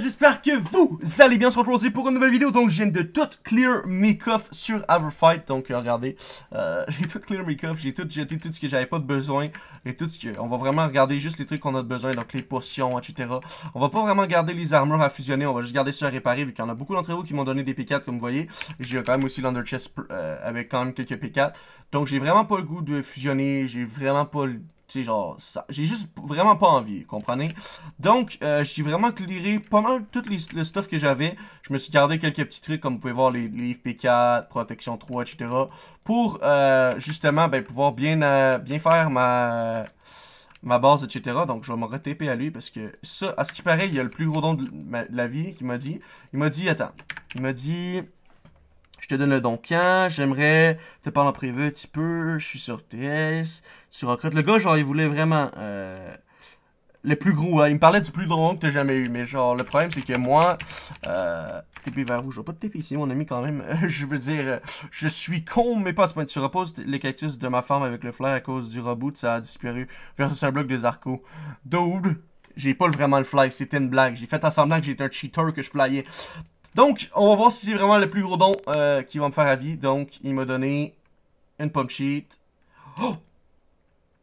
j'espère que vous allez bien, se retrouver aujourd'hui pour une nouvelle vidéo, donc je viens de tout clear mes coffres sur Fight donc euh, regardez, euh, j'ai tout clear mes coffres, j'ai tout jeté tout ce que j'avais pas de besoin, et tout ce que, on va vraiment regarder juste les trucs qu'on a de besoin, donc les potions, etc. On va pas vraiment garder les armures à fusionner, on va juste garder ceux à réparer, vu qu'il y en a beaucoup d'entre vous qui m'ont donné des P4 comme vous voyez, j'ai quand même aussi l'underchest chest euh, avec quand même quelques P4, donc j'ai vraiment pas le goût de fusionner, j'ai vraiment pas le tu sais, genre, j'ai juste vraiment pas envie, comprenez? Donc, euh, j'ai vraiment clearé pas mal tout le stuff que j'avais. Je me suis gardé quelques petits trucs, comme vous pouvez voir, les livres P4, Protection 3, etc. Pour, euh, justement, ben, pouvoir bien, euh, bien faire ma ma base, etc. Donc, je vais me retaper à lui parce que ça, à ce qui paraît, il y a le plus gros don de ben, la vie qui m'a dit. Il m'a dit, attends, il m'a dit, je te donne le don j'aimerais te parler en privé un petit peu, je suis sur TS, tu recrutes. Le gars, genre, il voulait vraiment euh, le plus gros. Hein. Il me parlait du plus gros que t'as jamais eu, mais genre, le problème, c'est que moi, euh, TP vers rouge, je pas de TP ici, mon ami, quand même. je veux dire, je suis con, mais pas à ce point. Tu reposes les cactus de ma femme avec le flair à cause du reboot, ça a disparu, versus un bloc des arcos. Dude! j'ai pas vraiment le fly, c'était une blague. J'ai fait semblant que j'étais un cheater, que je flyais. Donc, on va voir si c'est vraiment le plus gros don euh, qui va me faire à vie. Donc, il m'a donné une pump sheet. Oh!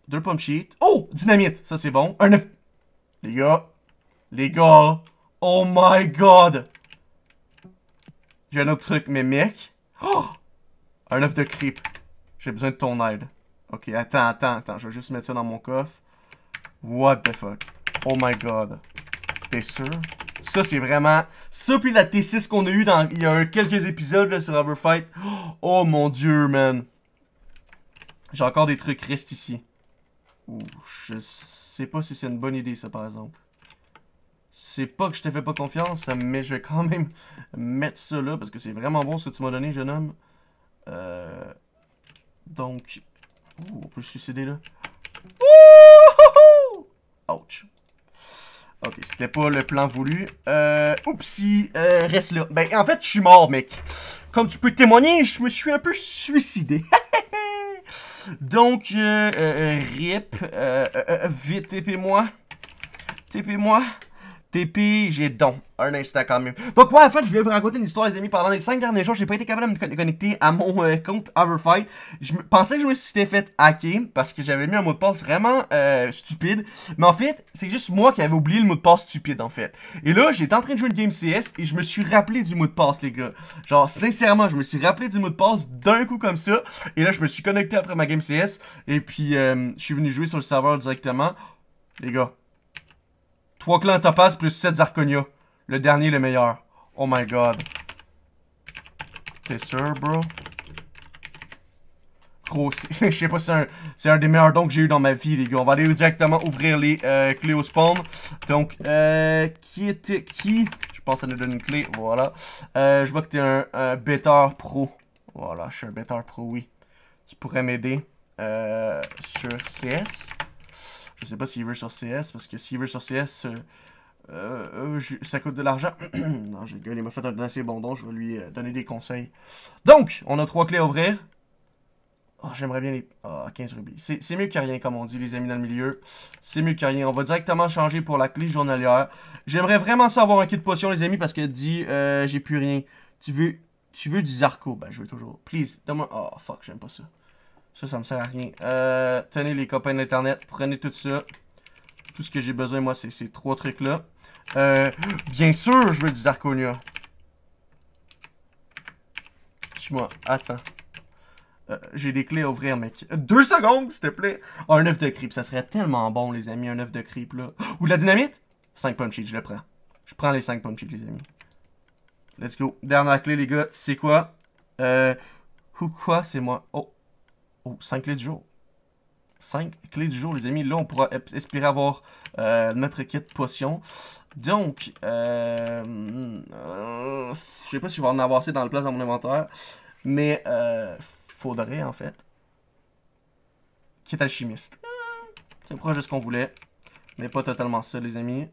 Deux pump sheets. Oh! Dynamite! Ça, c'est bon. Un œuf. Les gars. Les gars. Oh my god! J'ai un autre truc, mais mec. Oh! Un œuf de creep. J'ai besoin de ton aide. Ok, attends, attends, attends. Je vais juste mettre ça dans mon coffre. What the fuck? Oh my god. T'es sûr? Ça, c'est vraiment... Ça, puis la T6 qu'on a eu dans... Il y a quelques épisodes là, sur fight Oh mon dieu, man. J'ai encore des trucs restent ici. je sais pas si c'est une bonne idée, ça, par exemple. C'est pas que je te fais pas confiance, mais je vais quand même mettre ça là, parce que c'est vraiment bon ce que tu m'as donné, jeune homme. Euh, donc... on peut se suicider, là. Ouch. Ok, c'était pas le plan voulu. Euh, oupsie, euh, reste là. Ben, en fait, je suis mort, mec. Comme tu peux témoigner, je me suis un peu suicidé. Donc, euh, euh, euh, rip, vite, TP-moi. TP-moi. TP, j'ai don. Un instant quand même. Donc ouais, en fait, je vais vous raconter une histoire, les amis. Pendant les 5 derniers jours, j'ai pas été capable de me connecter à mon euh, compte Overfight. Je pensais que je me suis fait hacker parce que j'avais mis un mot de passe vraiment euh, stupide. Mais en fait, c'est juste moi qui avais oublié le mot de passe stupide, en fait. Et là, j'étais en train de jouer une game CS et je me suis rappelé du mot de passe, les gars. Genre, sincèrement, je me suis rappelé du mot de passe d'un coup comme ça. Et là, je me suis connecté après ma game CS. Et puis, euh, je suis venu jouer sur le serveur directement. Les gars, 3 en topaz plus 7 Zarconia. Le dernier, le meilleur. Oh my god. T'es sûr, bro? Gros, je sais pas si c'est un, des meilleurs dons que j'ai eu dans ma vie, les gars. On va aller directement ouvrir les euh, clés au spawn. Donc, euh, qui était qui? Je pense que ça nous donne une clé, voilà. Euh, je vois que t'es un, un better pro. Voilà, je suis un better pro, oui. Tu pourrais m'aider sur CS. Je sais pas s'il veut sur CS, parce que s'il veut sur CS, euh, euh, euh, ça coûte de l'argent. non, j'ai gueulé, il m'a fait un assez bon don, je vais lui donner des conseils. Donc, on a trois clés à ouvrir. Oh, j'aimerais bien les... oh, ah, 15 rubis. C'est mieux que rien, comme on dit, les amis dans le milieu. C'est mieux que rien. On va directement changer pour la clé journalière. J'aimerais vraiment savoir un kit de potion, les amis, parce que dit, j'ai plus rien. Tu veux... Tu veux du Zarco? Ben, je veux toujours. Please, donne-moi... Oh, fuck, j'aime pas ça. Ça, ça me sert à rien. Euh, tenez les copains d'internet, prenez tout ça. Tout ce que j'ai besoin, moi, c'est ces trois trucs-là. Euh, bien sûr, je veux du Zarconia. Suis-moi, attends. Euh, j'ai des clés à ouvrir, mec. Deux secondes, s'il te plaît. un œuf de creep, ça serait tellement bon, les amis, un œuf de creep, là. Ou de la dynamite 5 punchies, je le prends. Je prends les 5 punchies, les amis. Let's go. Dernière clé, les gars, c'est quoi Ou quoi, c'est moi. Oh, Oh, 5 clés du jour. 5 clés du jour, les amis. Là, on pourra espérer avoir euh, notre kit potion. Donc, euh, je sais pas si je vais en avoir assez dans le place dans mon inventaire, mais euh, faudrait, en fait. Kit alchimiste. C'est proche de ce qu'on voulait, mais pas totalement ça, les amis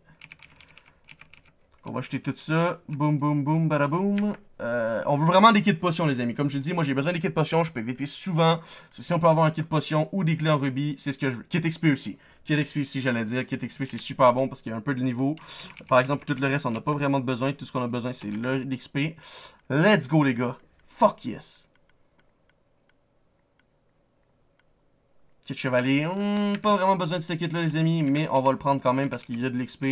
on va jeter tout ça. Boum, boum, boum, badaboum. Euh, on veut vraiment des kits de potions, les amis. Comme je dis, moi, j'ai besoin des kits potions. Je peux VP souvent. Si on peut avoir un kit de potion ou des clés en rubis, c'est ce que je veux. Kit XP aussi. Kit XP aussi, j'allais dire. Kit XP, c'est super bon parce qu'il y a un peu de niveau. Par exemple, tout le reste, on n'a pas vraiment besoin. Tout ce qu'on a besoin, c'est l'XP. Let's go, les gars. Fuck yes. de chevalier. Hmm, pas vraiment besoin de ce kit-là, les amis. Mais on va le prendre quand même parce qu'il y a de l'XP.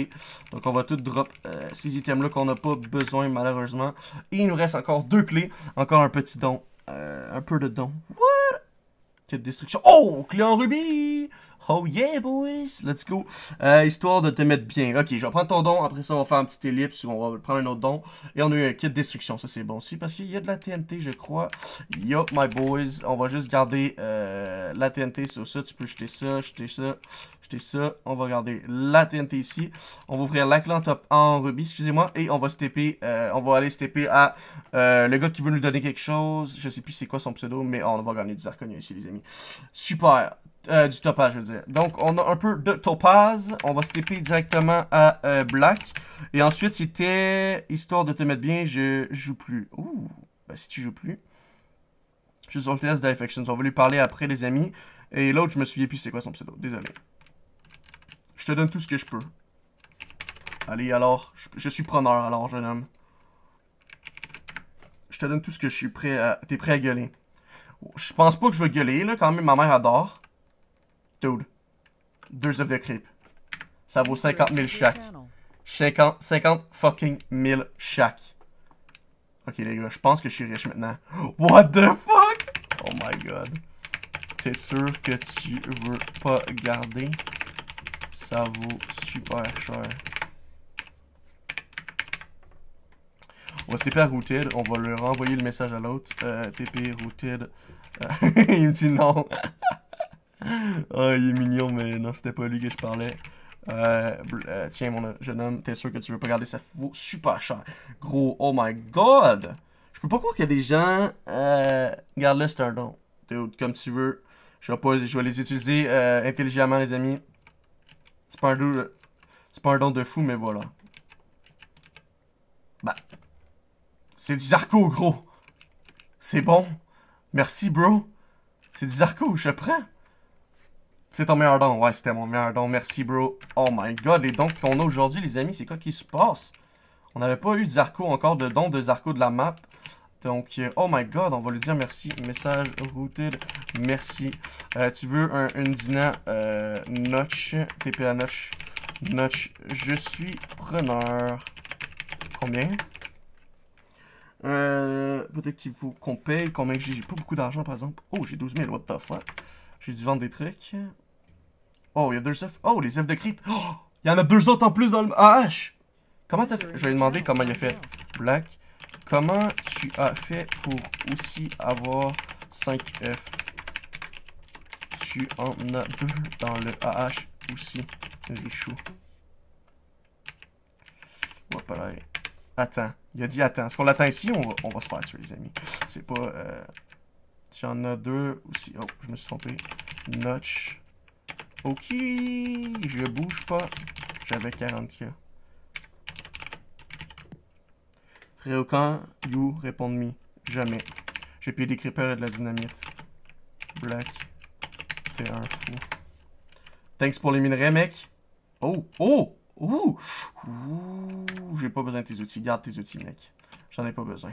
Donc, on va tout drop euh, ces items-là qu'on n'a pas besoin, malheureusement. Et il nous reste encore deux clés. Encore un petit don. Euh, un peu de don. What? destruction. Oh! Clé en rubis! Oh yeah, boys! Let's go! Euh, histoire de te mettre bien. Ok, je vais prendre ton don. Après ça, on va faire un petit ellipse on va prendre un autre don. Et on a eu un kit destruction. Ça, c'est bon aussi parce qu'il y a de la TNT, je crois. Yup, my boys! On va juste garder euh, la TNT sur ça. Tu peux jeter ça, jeter ça, ça. On va regarder la TNT ici. On va ouvrir la clan top, en rubis, excusez-moi. Et on va stepper, euh, on va aller stepper à euh, le gars qui veut nous donner quelque chose. Je sais plus c'est quoi son pseudo, mais on va gagner du zirconium ici, les amis. Super. Euh, du topage, je veux dire. Donc, on a un peu de topaz. On va stepper directement à black. Et ensuite, c'était... Histoire de te mettre bien, je joue plus. Ouh, Bah si tu joues plus. Je suis sur le test d'Affections. On va lui parler après, les amis. Et l'autre, je me souviens plus c'est quoi son pseudo. Désolé te donne tout ce que je peux. Allez, alors, je, suis preneur, alors, jeune homme. Je te donne tout ce que je suis prêt à... T'es prêt à gueuler. Je pense pas que je veux gueuler, là, quand même, ma mère adore. Dude. Deux œufs de creep. Ça vaut 50 000 chaque. 50, 50 fucking 1000 chaque. Ok, les gars, je pense que je suis riche maintenant. What the fuck? Oh my god. T'es sûr que tu veux pas garder ça vaut super cher. On va se TP à Rooted. On va leur renvoyer le message à l'autre. Euh, TP Rooted. Euh, il me dit non. oh, il est mignon, mais non, c'était pas lui que je parlais. Euh, tiens, mon jeune homme, t'es sûr que tu veux pas garder ça vaut super cher. Gros, oh my god! Je peux pas croire qu'il y a des gens. Euh, garde-le, c'est un don. comme tu veux. Je je vais les utiliser intelligemment, les amis. Euh, c'est pas, un don de fou, mais voilà. Bah. C'est du Zarco, gros. C'est bon. Merci, bro. C'est du Zarco, je prends. C'est ton meilleur don. Ouais, c'était mon meilleur don. Merci, bro. Oh my god, les dons qu'on a aujourd'hui, les amis, c'est quoi qui se passe? On n'avait pas eu de Zarco encore, de don de Zarco de la map. Donc, euh, oh my god, on va lui dire merci. Message routed, merci. Euh, tu veux un, une euh, Notch, TPA Notch, Notch. Je suis preneur. Combien Peut-être qu'il faut qu'on paye. Combien que j'ai J'ai pas beaucoup d'argent, par exemple. Oh, j'ai 12 000, what the fuck. J'ai dû vendre des trucs. Oh, il y a deux œufs. Oh, les œufs de creep. Oh, il y en a deux autres en plus dans le AH. Comment t'as fait Je vais lui demander comment il a fait. Black. Comment tu as fait pour aussi avoir 5F Tu en as deux dans le AH aussi, Richou. Ouais, attends. Il a dit attends. Est-ce qu'on l'attend ici on va, se faire tuer, les amis. C'est pas... Euh, tu en as deux aussi. Oh, je me suis trompé. Notch. Ok. Je bouge pas. J'avais 40K. Ryokan, you, répond me. Jamais. J'ai payé des creepers et de la dynamite. Black, t'es un fou. Thanks pour les minerais, mec. Oh, oh, oh, ouh, j'ai pas besoin de tes outils. Garde tes outils, mec. J'en ai pas besoin.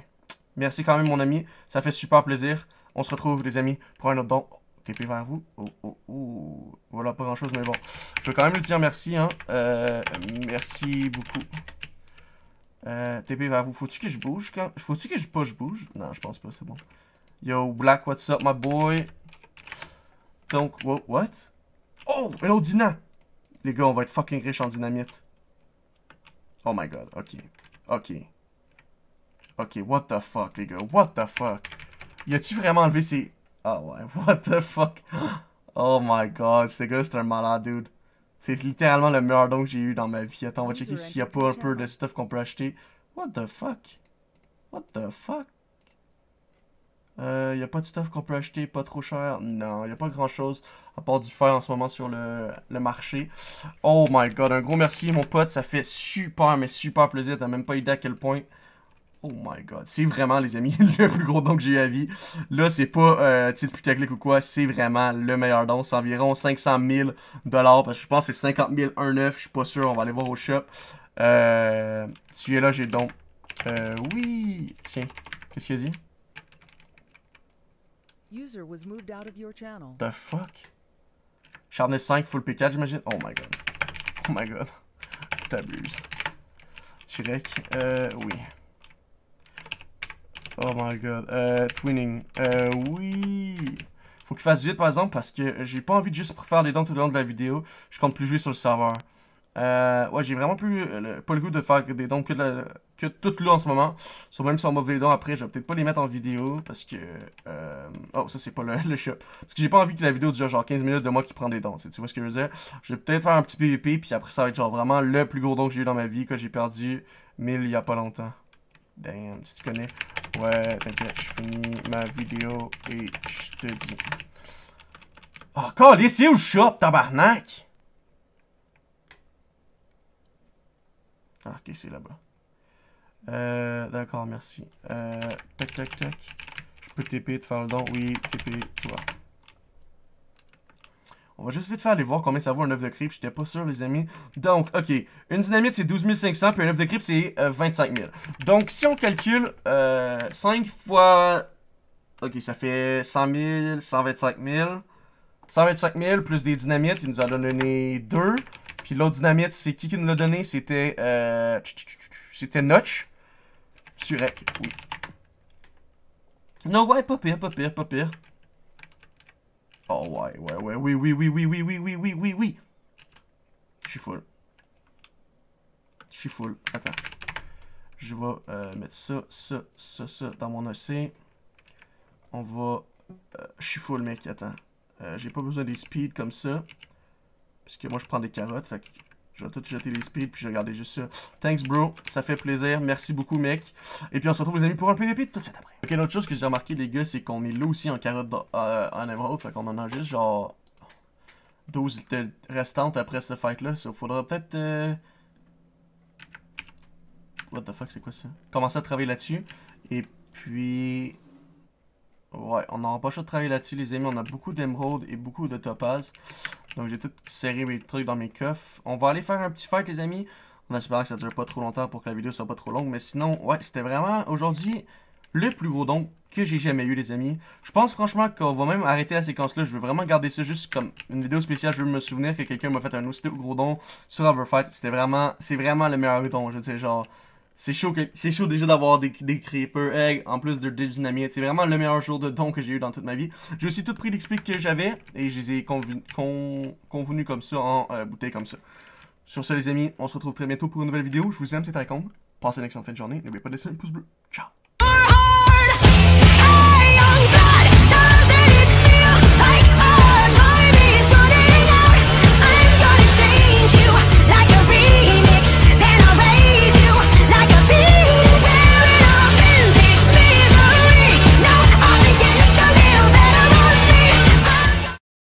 Merci quand même, mon ami. Ça fait super plaisir. On se retrouve, les amis, pour un autre don. TP vers vous. Oh, oh, oh. Voilà, pas grand-chose, mais bon. Je veux quand même lui dire merci, hein. Euh, merci beaucoup. Euh, TP vers ben, vous. Faut-tu que je bouge quand... Faut-tu que je pas je bouge? Non, je pense pas, c'est bon. Yo, Black, what's up, my boy? Donc, what? Oh, un Les gars, on va être fucking riche en dynamite. Oh my god, ok. Ok. Ok, what the fuck, les gars, what the fuck? Y a-tu vraiment enlevé ces... Ah ouais, what the fuck? Oh my god, ces gars, c'est un malade, dude. C'est littéralement le meilleur don que j'ai eu dans ma vie. Attends, on va checker s'il y a pas un peu de hein. stuff qu'on peut acheter. What the fuck? What the fuck? Euh, y a pas de stuff qu'on peut acheter pas trop cher. Non, y a pas grand chose à part du fer en ce moment sur le, le, marché. Oh my god, un gros merci mon pote, ça fait super mais super plaisir. T'as même pas idée à quel point Oh my god, c'est vraiment, les amis, le plus gros don que j'ai eu à vie. Là, c'est pas euh, titre putaclic ou quoi, c'est vraiment le meilleur don. C'est environ 500 000 parce que je pense que c'est 50 000 1,9. Je suis pas sûr, on va aller voir au shop. Euh, Celui-là, j'ai le don. Euh, oui, tiens, qu'est-ce qu'il y a dit? The fuck? Charnet 5, full P4, j'imagine? Oh my god. Oh my god. T'abuses. Tirek, euh, oui. Oh my god. Euh, twinning. Euh, oui. Faut qu'il fasse vite, par exemple, parce que j'ai pas envie de juste faire les dons tout le long de la vidéo. Je compte plus jouer sur le serveur. Euh, ouais, j'ai vraiment plus, euh, pas le goût de faire des dons que, de la, que tout là en ce moment. Sauf même si on m'offre des dons après, je vais peut-être pas les mettre en vidéo parce que... Euh, oh, ça c'est pas le, le, Parce que j'ai pas envie que la vidéo dure genre 15 minutes de moi qui prend des dons. Tu vois ce que je veux dire? Je vais peut-être faire un petit PVP, puis après ça va être genre vraiment le plus gros don que j'ai eu dans ma vie, que j'ai perdu 1000 il y a pas longtemps. Damn, si tu connais. Ouais, t'inquiète, je finis ma vidéo et je te dis. Encore, ah, oh, c'est où je shop, tabarnak? Ah, ok, c'est là-bas. Euh, d'accord, merci. Euh, tac, tac, tac. Je peux TP, te faire le don? Oui, TP, toi. On va juste vite faire aller voir combien ça vaut un œuf de creep. J'étais pas sûr, les amis. Donc, ok. Une dynamite, c'est 12 500, puis un œuf de creep, c'est 25 euh, 000. Donc, si on calcule euh, 5 fois... Ok, ça fait 100 000, 125 000. 125 000 plus des dynamites, il nous a donné 2. Puis l'autre dynamite, c'est qui qui nous l'a donné? C'était... Euh... C'était Notch. Surek, oui. Non, ouais, pas pire, pas pire, pas pire. Oh ouais, ouais, ouais, oui, oui, oui, oui, oui, oui, oui, oui, oui, oui. Je suis full. Je suis full. Attends. Je vais euh, mettre ça, ça, ça, ça dans mon OC. On va... Euh, je suis full, mec. Attends. Euh, J'ai pas besoin des speeds comme ça. Parce que moi, je prends des carottes. Fait je vais tout jeter les speed puis je vais juste ça. Thanks, bro. Ça fait plaisir. Merci beaucoup, mec. Et puis, on se retrouve, les amis, pour un PVP tout de suite après. Ok, l'autre chose que j'ai remarqué, les gars, c'est qu'on est là aussi en carotte euh, en emerald. Fait qu'on en a juste, genre, 12 restantes après ce fight-là. il faudra peut-être... Euh, what the fuck, c'est quoi ça? Commencer à travailler là-dessus. Et puis... Ouais, on n'aura pas choix de travailler là-dessus, les amis. On a beaucoup d'emerald et beaucoup de topaz. Donc j'ai tout serré mes trucs dans mes coffres. On va aller faire un petit fight les amis. On espère que ça dure pas trop longtemps pour que la vidéo soit pas trop longue. Mais sinon, ouais, c'était vraiment aujourd'hui le plus gros don que j'ai jamais eu les amis. Je pense franchement qu'on va même arrêter la séquence là. Je veux vraiment garder ça juste comme une vidéo spéciale. Je veux me souvenir que quelqu'un m'a fait un aussi gros don sur Overfight. C'était vraiment, c'est vraiment le meilleur don. Je sais genre... C'est chaud, c'est chaud déjà d'avoir des, Creeper Egg en plus de, de C'est vraiment le meilleur jour de don que j'ai eu dans toute ma vie. J'ai aussi tout pris l'explique que j'avais et je les ai convenus comme ça en euh, bouteille comme ça. Sur ce les amis, on se retrouve très bientôt pour une nouvelle vidéo. Je vous aime, c'est Icon. Passez une excellente fin de journée. N'oubliez pas de laisser un pouce bleu. Ciao!